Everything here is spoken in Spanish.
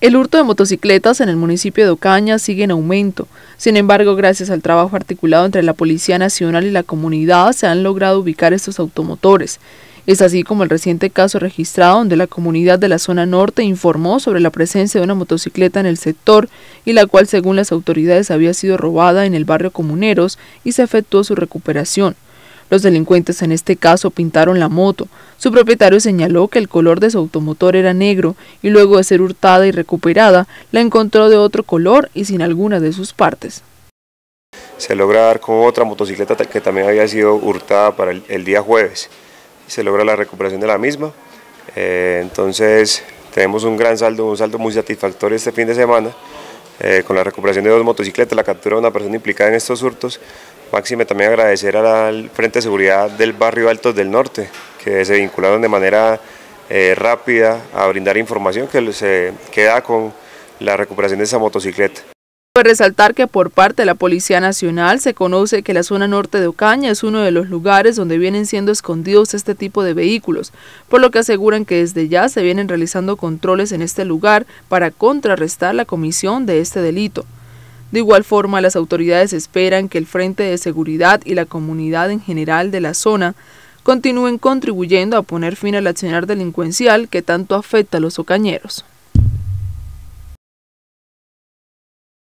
El hurto de motocicletas en el municipio de Ocaña sigue en aumento. Sin embargo, gracias al trabajo articulado entre la Policía Nacional y la comunidad, se han logrado ubicar estos automotores. Es así como el reciente caso registrado donde la comunidad de la zona norte informó sobre la presencia de una motocicleta en el sector y la cual según las autoridades había sido robada en el barrio Comuneros y se efectuó su recuperación. Los delincuentes en este caso pintaron la moto. Su propietario señaló que el color de su automotor era negro y luego de ser hurtada y recuperada, la encontró de otro color y sin alguna de sus partes. Se logra dar con otra motocicleta que también había sido hurtada para el, día jueves. Se logra la recuperación de la misma. Eh, entonces tenemos un gran saldo, un saldo muy satisfactorio este fin de semana. Eh, con la recuperación de dos motocicletas, la captura de una persona implicada en estos hurtos Máxime también agradecer al Frente de Seguridad del Barrio Altos del Norte, que se vincularon de manera eh, rápida a brindar información que se queda con la recuperación de esa motocicleta. Cabe resaltar que por parte de la Policía Nacional se conoce que la zona norte de Ocaña es uno de los lugares donde vienen siendo escondidos este tipo de vehículos, por lo que aseguran que desde ya se vienen realizando controles en este lugar para contrarrestar la comisión de este delito. De igual forma, las autoridades esperan que el Frente de Seguridad y la comunidad en general de la zona continúen contribuyendo a poner fin al accionar delincuencial que tanto afecta a los ocañeros.